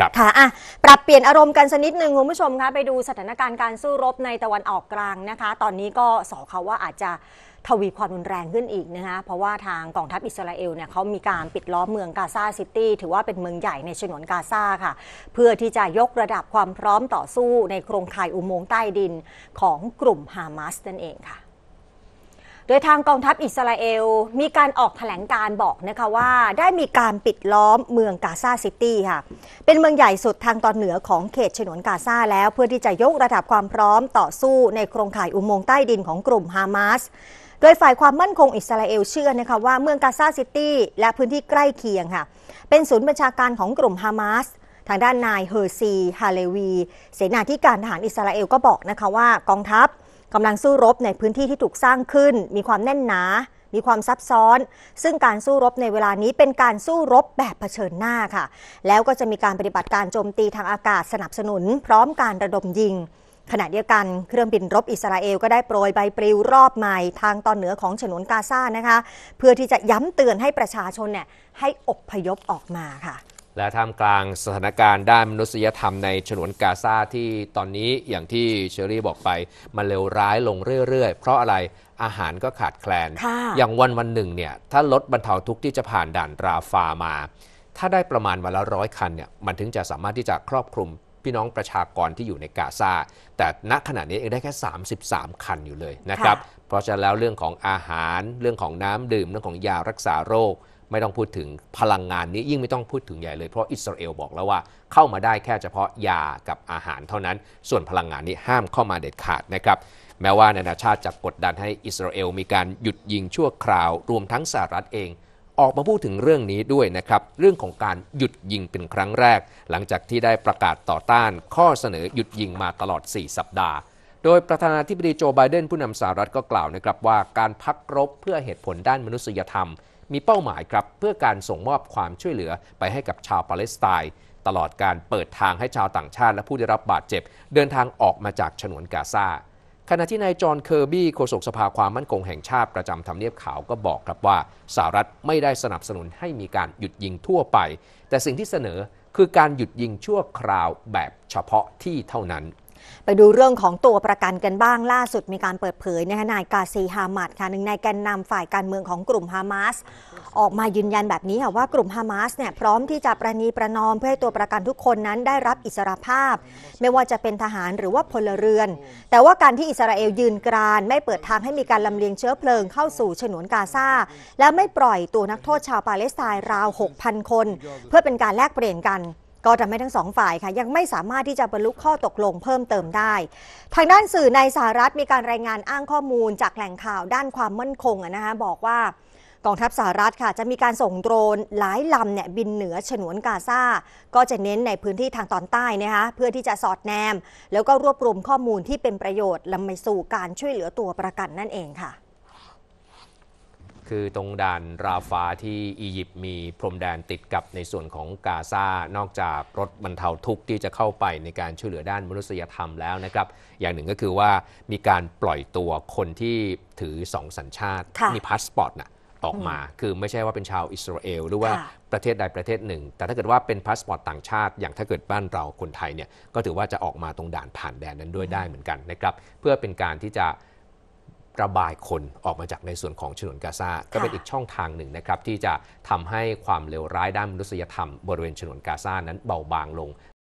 ครับค่ะ อ่ะ ปรับเปลี่ยนอารมณ์กันสักนิดหนึ่งคุณผู้ชมคะ ไปดูสถานการณ์การสู้รบในตะวันออกกลางนะคะ ตอนนี้ก็สอเขาว่าอาจจะทวีความรุนแรงขึ้นอีกนะคะ เพราะว่าทางกองทัพอิสราเอลเนี่ยเขามีการปิดล้อมเมืองกาซาซิตี้ ถือว่าเป็นเมืองใหญ่ในฉนวนกาซาค่ะ เพื่อที่จะยกระดับความพร้อมต่อสู้ในโครงข่ายอุโมงค์ใต้ดินของกลุ่มฮามาสนั่นเองค่ะดยทางกองทัพอิสราเอล มีการออกแถลงการบอกนะคะว่าได้มีการปิดล้อมเมืองกาซาซิตี้ค่ะเป็นเมืองใหญ่สุดทางตอนเหนือของเขตฉนวนกาซาแล้ว เพื่อที่จะยกระดับความพร้อมต่อสู้ในโครงข่ายอุโมงค์ใต้ดินของกลุ่มฮามาสโดยฝ่ายความมั่นคงอิสราเอลเชื่อนะคะว่าเมืองกาซาซิตี้ และพื้นที่ใกล้เคียงค่ะเป็นศูนย์บัญชาการของกลุ่มฮามาสทางด้านนายเฮอร์ซีฮาเลวีเสนาธิการทหารอิสราเอลก็บอกนะคะว่ากองทัพกำลังสู้รบในพื้นที่ที่ถูกสร้างขึ้น มีความแน่นหนา มีความซับซ้อน ซึ่งการสู้รบในเวลานี้เป็นการสู้รบแบบเผชิญหน้าค่ะ แล้วก็จะมีการปฏิบัติการโจมตีทางอากาศสนับสนุน พร้อมการระดมยิง ขณะเดียวกันเครื่องบินรบอิสราเอลก็ได้โปรยใบปลิวรอบใหม่ทางตอนเหนือของฉนวนกาซานะคะ เพื่อที่จะย้ำเตือนให้ประชาชนเนี่ยให้อบพยพออกมาค่ะและท่ามกลางสถานการณ์ด้านมนุษยธรรมในฉนวนกาซาที่ตอนนี้อย่างที่เชอรี่บอกไปมันเลวร้ายลงเรื่อยๆเพราะอะไรอาหารก็ขาดแคลนอย่างวันวันหนึ่งเนี่ยถ้าลดบรรเทาทุกข์ที่จะผ่านด่านราฟามา ถ้าได้ประมาณวันละร้อยคันเนี่ยมันถึงจะสามารถที่จะครอบคลุมพี่น้องประชากรที่อยู่ในกาซาแต่ณขณะนี้เองได้แค่ 33 คันอยู่เลยนะครับเพราะฉะนั้นแล้วเรื่องของอาหารเรื่องของน้ำดื่มเรื่องของยารักษาโรคไม่ต้องพูดถึงพลังงานนี้ยิ่งไม่ต้องพูดถึงใหญ่เลยเพราะอิสราเอลบอกแล้วว่าเข้ามาได้แค่เฉพาะยากับอาหาร เท่านั้น ส่วนพลังงานนี้ห้ามเข้ามาเด็ดขาดนะครับแม้ว่านานาชาติ จะกดดันให้อิสราเอลมีการหยุดยิงชั่วคราว รวมทั้งสหรัฐเอง ออกมาพูดถึงเรื่องนี้ด้วยนะครับ เรื่องของการหยุดยิงเป็นครั้งแรก หลังจากที่ได้ประกาศต่อต้านข้อเสนอหยุดยิงมาตลอด 4 สัปดาห์ โดยประธานาธิบดีโจไบเดนผู้นำสหรัฐก็กล่าวนะครับว่าการพักรบเพื่อเหตุผลด้านมนุษยธรรมมีเป้าหมายครับเพื่อการส่งมอบความช่วยเหลือไปให้กับชาว ปาเลสไตน์ตลอดการเปิดทางให้ชาวต่างชาติและผู้ได้รับบาดเจ็บ เดินทางออกมาจากฉนวนกาซาขณะที่นายจอห์นเคอร์บี้โฆษกสภาความมั่นคงแห่งชาติประจำทำเนียบขาวก็บอกครับว่าสหรัฐไม่ได้สนับสนุนให้มีการหยุดยิงทั่วไป แต่สิ่งที่เสนอคือการหยุดยิงชั่วคราวแบบเฉพาะที่เท่านั้นไปดูเรื่องของตัวประกันกันบ้างล่าสุด มีการเปิดเผยนะคะนายกาซีฮามัดค่ะหนึ่งในแกนนำฝ่ายการเมืองของกลุ่มฮามาสออกมายืนยันแบบนี้ค่ะว่ากลุ่มฮามาสเนี่ยพร้อมที่จะประนีประนอมเพื่อให้ตัวประกันทุกคนนั้นได้รับอิสรภาพ ไม่ว่าจะเป็นทหารหรือว่าพลเรือน แต่ว่าการที่อิสราเอลยืน กราน ไม่เปิดทางให้มีการลำเลียงเชื้อเพลิงเข้าสู่ฉนวนกาซาและไม่ปล่อยตัวนักโทษชาวปาเลสไตน์ราว 6,000 คน เพื่อเป็นการแลกเปลี่ยนกันก็ทำให้ทั้งสองฝ่ายค่ะยังไม่สามารถที่จะบรรลุข้อตกลงเพิ่มเติมได้ ทางด้านสื่อในสหรัฐมีการรายงานอ้างข้อมูลจากแหล่งข่าวด้านความมั่นคงนะคะบอกว่ากองทัพสหรัฐค่ะจะมีการส่งโดรนหลายลำเนี่ยบินเหนือฉนวนกาซาก็จะเน้นในพื้นที่ทางตอนใต้นะคะเพื่อที่จะสอดแนม แล้วก็รวบรวมข้อมูลที่เป็นประโยชน์ลำไปสู่การช่วยเหลือตัวประกันนั่นเองค่ะคือตรงด่านราฟาที่อียิปต์มีพรมแดนติดกับในส่วนของกาซา นอกจากรถบรรเทาทุกข์ที่จะเข้าไปในการช่วยเหลือด้านมนุษยธรรมแล้วนะครับ อย่างหนึ่งก็คือว่ามีการปล่อยตัวคนที่ถือสองสัญชาติ มีพาสปอร์ตนะออกมาคือไม่ใช่ว่าเป็นชาวอิสราเอล หรือว่าประเทศใดประเทศหนึ่ง แต่ถ้าเกิดว่าเป็นพาสปอร์ตต่างชาติ อย่างถ้าเกิดบ้านเราคนไทยเนี่ยก็ถือว่าจะออกมาตรงด่านผ่านแดนนั้นด้วยได้เหมือนกันนะครับเพื่อเป็นการที่จะระบายคนออกมาจากในส่วนของฉนวนกาซา ก็เป็นอีกช่องทางหนึ่งนะครับ ที่จะทำให้ความเลวร้ายด้านมนุษยธรรมบริเวณฉนวนกาซานั้นเบาบางลง